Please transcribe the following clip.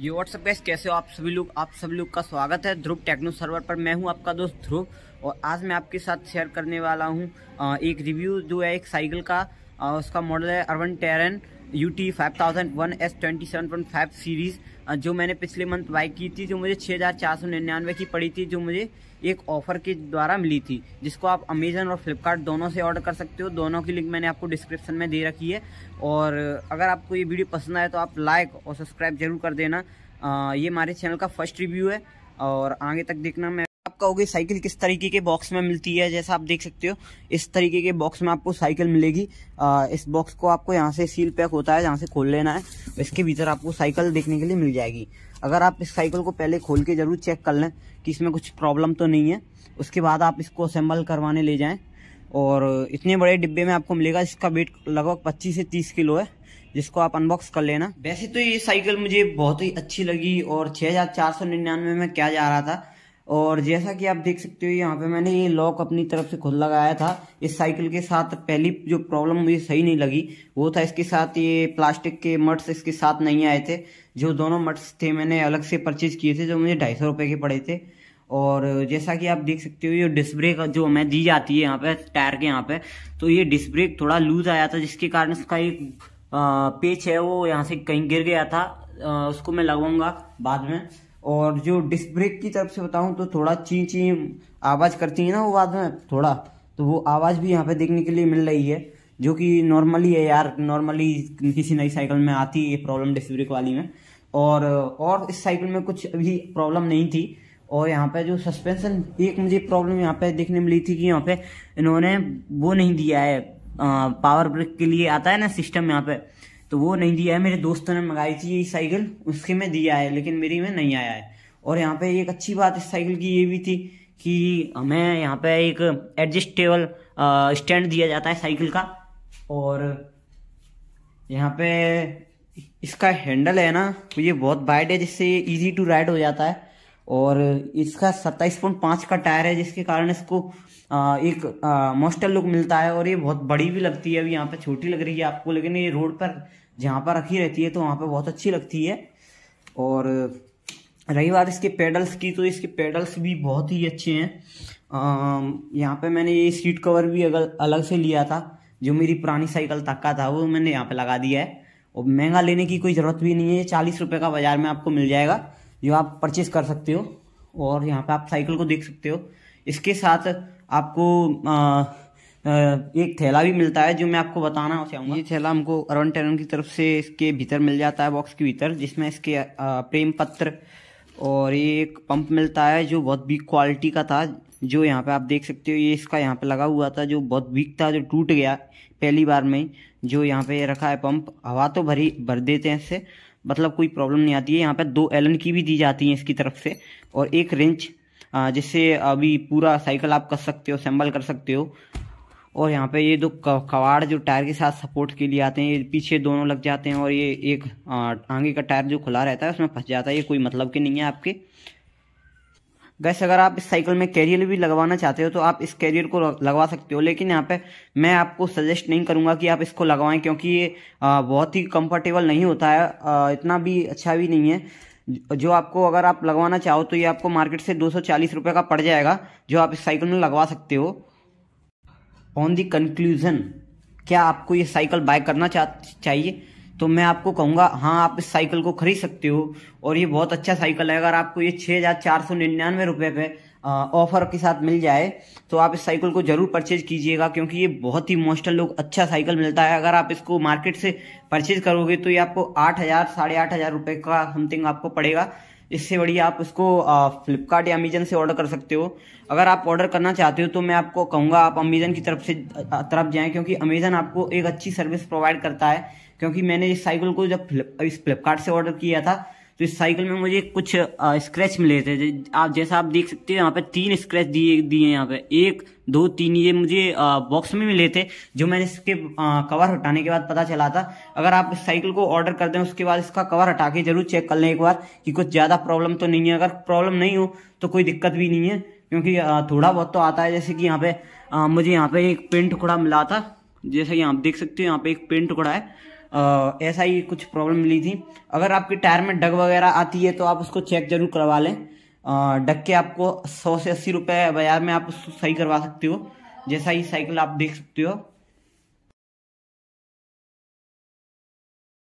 ये WhatsApp gas कैसे हो आप सभी लोग आप सभी लोग का स्वागत है ध्रुव टेक्नो सर्वर पर मैं हूं आपका दोस्त ध्रुव और आज मैं आपके साथ शेयर करने वाला हूं एक रिव्यू जो है एक साइकिल का उसका मॉडल है urban terrain U T five thousand one S twenty seven point five series जो मैंने पिछले मंथ बाई की थी जो मुझे छः हज़ार चार सौ निन्यानवे की पड़ी थी जो मुझे एक ऑफ़र के द्वारा मिली थी जिसको आप अमेजन और फ्लिपकार्ट दोनों से ऑर्डर कर सकते हो दोनों की लिंक मैंने आपको डिस्क्रिप्शन में दे रखी है और अगर आपको ये वीडियो पसंद आए तो आप लाइक और सब्सक्राइब जरूर कर देना आ, ये हमारे चैनल का फर्स्ट रिव्यू है और आगे तक देखना मैं आप कहोगे साइकिल किस तरीके के बॉक्स में मिलती है जैसा आप देख सकते हो इस तरीके के बॉक्स में आपको साइकिल मिलेगी आ, इस बॉक्स को आपको यहाँ से सील पैक होता है जहाँ से खोल लेना है इसके भीतर आपको साइकिल देखने के लिए मिल जाएगी अगर आप इस साइकिल को पहले खोल के ज़रूर चेक कर लें कि इसमें कुछ प्रॉब्लम तो नहीं है उसके बाद आप इसको असेंबल करवाने ले जाएँ और इतने बड़े डिब्बे में आपको मिलेगा इसका वेट लगभग पच्चीस से तीस किलो है जिसको आप अनबॉक्स कर लेना वैसे तो ये साइकिल मुझे बहुत ही अच्छी लगी और छः में क्या जा रहा था और जैसा कि आप देख सकते हो यहाँ पे मैंने ये लॉक अपनी तरफ से खुद लगाया था इस साइकिल के साथ पहली जो प्रॉब्लम मुझे सही नहीं लगी वो था इसके साथ ये प्लास्टिक के मट्स इसके साथ नहीं आए थे जो दोनों मट्स थे मैंने अलग से परचेज किए थे जो मुझे ढाई सौ रुपये के पड़े थे और जैसा कि आप देख सकते हो ये डिस्क ब्रेक जो हमें दी जाती है यहाँ पे टायर के यहाँ पे तो ये डिस्क ब्रेक थोड़ा लूज आया था जिसके कारण इसका एक पेच है वो यहाँ से कहीं गिर गया था उसको मैं लगाऊंगा बाद में और जो डिस्क ब्रेक की तरफ से बताऊँ तो थोड़ा ची ची आवाज़ करती है ना वो बाद में थोड़ा तो वो आवाज़ भी यहाँ पे देखने के लिए मिल रही है जो कि नॉर्मली है यार नॉर्मली किसी नई साइकिल में आती है प्रॉब्लम डिस्क ब्रेक वाली में और और इस साइकिल में कुछ अभी प्रॉब्लम नहीं थी और यहाँ पे जो सस्पेंशन एक मुझे प्रॉब्लम यहाँ पे देखने मिली थी कि यहाँ पे इन्होंने वो नहीं दिया है आ, पावर ब्रेक के लिए आता है ना सिस्टम यहाँ पे तो वो नहीं दिया है मेरे दोस्त ने मंगाई थी ये साइकिल उसके में दिया है लेकिन मेरी में नहीं आया है और यहाँ पे एक अच्छी बात इस साइकिल की ये भी थी कि हमें यहाँ पे एक एडजस्टेबल स्टैंड दिया जाता है साइकिल का और यहाँ पे इसका हैंडल है ना तो ये बहुत वाइड है जिससे ये ईजी टू राइड हो जाता है और इसका सत्ताईस पॉइंट पाँच का टायर है जिसके कारण इसको एक मोस्टल लुक मिलता है और ये बहुत बड़ी भी लगती है अभी यहाँ पे छोटी लग रही है आपको लेकिन ये रोड पर जहाँ पर रखी रहती है तो वहाँ पे बहुत अच्छी लगती है और रही बात इसके पेडल्स की तो इसके पेडल्स भी बहुत ही अच्छे हैं यहाँ पे मैंने ये सीट कवर भी अगर अलग से लिया था जो मेरी पुरानी साइकिल तक का था वो मैंने यहाँ पे लगा दिया है और महंगा लेने की कोई ज़रूरत भी नहीं है चालीस रुपये का बाज़ार में आपको मिल जाएगा जो आप परचेज कर सकते हो और यहाँ पे आप साइकिल को देख सकते हो इसके साथ आपको आ, आ, एक थैला भी मिलता है जो मैं आपको बताना चाहूँगा ये थैला हमको अरवन टेरन की तरफ से इसके भीतर मिल जाता है बॉक्स के भीतर जिसमें इसके आ, प्रेम पत्र और ये एक पंप मिलता है जो बहुत वीक क्वालिटी का था जो यहाँ पे आप देख सकते हो ये इसका यहाँ पे लगा हुआ था जो बहुत वीक था जो टूट गया पहली बार में जो यहाँ पे रखा है पंप हवा तो भरी भर देते हैं इससे मतलब कोई प्रॉब्लम नहीं आती है यहाँ पे दो एलन की भी दी जाती है इसकी तरफ से और एक रेंच जिससे अभी पूरा साइकिल आप कस सकते हो सैम्बल कर सकते हो और यहाँ पे ये दो कवाड़ जो टायर के साथ सपोर्ट के लिए आते हैं ये पीछे दोनों लग जाते हैं और ये एक आगे का टायर जो खुला रहता है उसमें फंस जाता है ये कोई मतलब के नहीं है आपके गैस अगर आप इस साइकिल में कैरियर भी लगवाना चाहते हो तो आप इस कैरियर को लगवा सकते हो लेकिन यहाँ पे मैं आपको सजेस्ट नहीं करूँगा कि आप इसको लगवाएं क्योंकि ये बहुत ही कंफर्टेबल नहीं होता है इतना भी अच्छा भी नहीं है जो आपको अगर आप लगवाना चाहो तो ये आपको मार्केट से दो सौ का पड़ जाएगा जो आप इस साइकिल में लगवा सकते हो ऑन दी कंक्लूज़न क्या आपको ये साइकिल बाय करना चा, चाहिए तो मैं आपको कहूँगा हाँ आप इस साइकिल को खरीद सकते हो और ये बहुत अच्छा साइकिल है अगर आपको ये छः हज़ार चार सौ निन्यानवे रुपये पे ऑफर के साथ मिल जाए तो आप इस साइकिल को ज़रूर परचेज कीजिएगा क्योंकि ये बहुत ही मोस्टल लोग अच्छा साइकिल मिलता है अगर आप इसको मार्केट से परचेज करोगे तो ये आपको आठ हज़ार साढ़े आठ हज़ार रुपये का समथिंग आपको पड़ेगा इससे बढ़िया आप उसको फ्लिपकार्ट या अमेजन से ऑर्डर कर सकते हो अगर आप ऑर्डर करना चाहते हो तो मैं आपको कहूँगा आप अमेजन की तरफ से तरफ जाएं क्योंकि अमेजन आपको एक अच्छी सर्विस प्रोवाइड करता है क्योंकि मैंने इस साइकिल को जब फ्लिप इस फ्लिपकार्ट से ऑर्डर किया था तो इस साइकिल में मुझे कुछ स्क्रैच मिले थे आप जैसा आप देख सकते हैं यहाँ पे तीन स्क्रैच दिए दिए यहाँ पे एक दो तीन ये मुझे बॉक्स में मिले थे जो मैंने इसके कवर हटाने के बाद पता चला था अगर आप इस साइकिल को ऑर्डर कर दें उसके बाद इसका कवर हटा के जरूर चेक कर लें एक बार कि कुछ ज़्यादा प्रॉब्लम तो नहीं है अगर प्रॉब्लम नहीं हो तो कोई दिक्कत भी नहीं है क्योंकि थोड़ा बहुत तो आता है जैसे कि यहाँ पे मुझे यहाँ पे एक पेंट टुकड़ा मिला था जैसे कि आप देख सकते हो यहाँ पे एक पेंट टुकड़ा है ऐसा ही कुछ प्रॉब्लम मिली थी अगर आपके टायर में डग वगैरह आती है तो आप उसको चेक जरूर करवा लें डग के आपको सौ से अस्सी रुपये बाजार में आप उसको सही करवा सकते हो जैसा ही साइकिल आप देख सकते हो